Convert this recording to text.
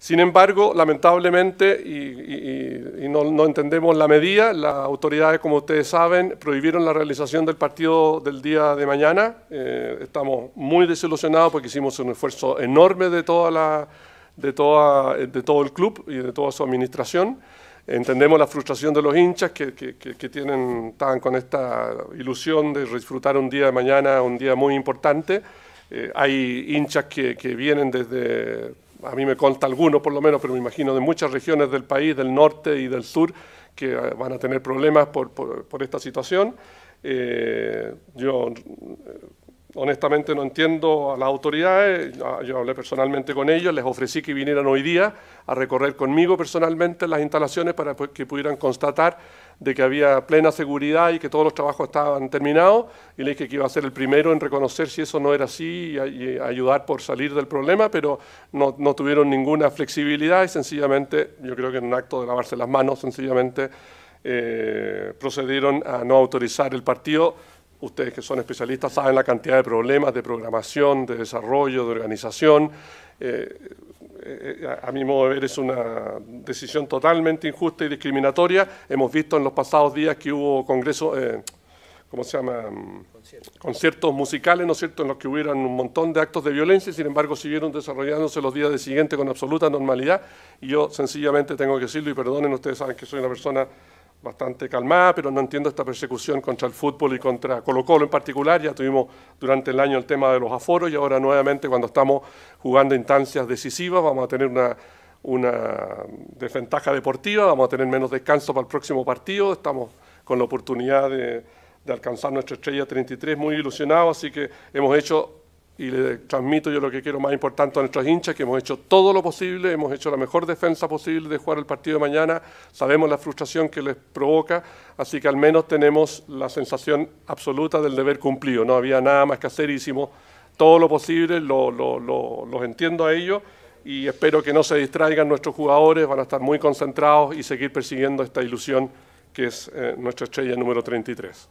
Sin embargo, lamentablemente, y, no, entendemos la medida, las autoridades, como ustedes saben, prohibieron la realización del partido del día de mañana. Eh, estamos muy desilusionados porque hicimos un esfuerzo enorme de, toda la, de, de todo el club y de toda su administración. Entendemos la frustración de los hinchas que, tienen, estaban con esta ilusión de disfrutar un día de mañana, un día muy importante. Eh, hay hinchas que vienen desde a mí me consta alguno por lo menos, pero me imagino de muchas regiones del país, del norte y del sur, que eh, van a tener problemas por, esta situación. Eh, yo eh, honestamente no entiendo a las autoridades, yo hablé personalmente con ellos, les ofrecí que vinieran hoy día a recorrer conmigo personalmente las instalaciones para pues, que pudieran constatar de que había plena seguridad y que todos los trabajos estaban terminados, y le dije que iba a ser el primero en reconocer si eso no era así y, ayudar por salir del problema, pero no, tuvieron ninguna flexibilidad y sencillamente, yo creo que en un acto de lavarse las manos, sencillamente eh, procedieron a no autorizar el partido ustedes que son especialistas saben la cantidad de problemas de programación, de desarrollo, de organización. Eh, eh, eh, a mi modo de ver es una decisión totalmente injusta y discriminatoria. Hemos visto en los pasados días que hubo congresos, ¿cómo se llama? Conciertos. musicales, ¿no es cierto?, en los que hubieran un montón de actos de violencia, y sin embargo siguieron desarrollándose los días de siguiente con absoluta normalidad. Y yo sencillamente tengo que decirlo, y perdonen, ustedes saben que soy una persona bastante calmada, pero no entiendo esta persecución contra el fútbol y contra Colo Colo en particular. Ya tuvimos durante el año el tema de los aforos y ahora nuevamente cuando estamos jugando instancias decisivas vamos a tener una, una desventaja deportiva, vamos a tener menos descanso para el próximo partido, estamos con la oportunidad de, de alcanzar nuestra estrella 33 muy ilusionados, así que hemos hecho y le transmito yo lo que quiero más importante a nuestros hinchas, que hemos hecho todo lo posible, hemos hecho la mejor defensa posible de jugar el partido de mañana, sabemos la frustración que les provoca, así que al menos tenemos la sensación absoluta del deber cumplido, no había nada más que hacer, hicimos todo lo posible, los entiendo a ellos y espero que no se distraigan nuestros jugadores, van a estar muy concentrados y seguir persiguiendo esta ilusión que es eh, nuestra estrella número 33.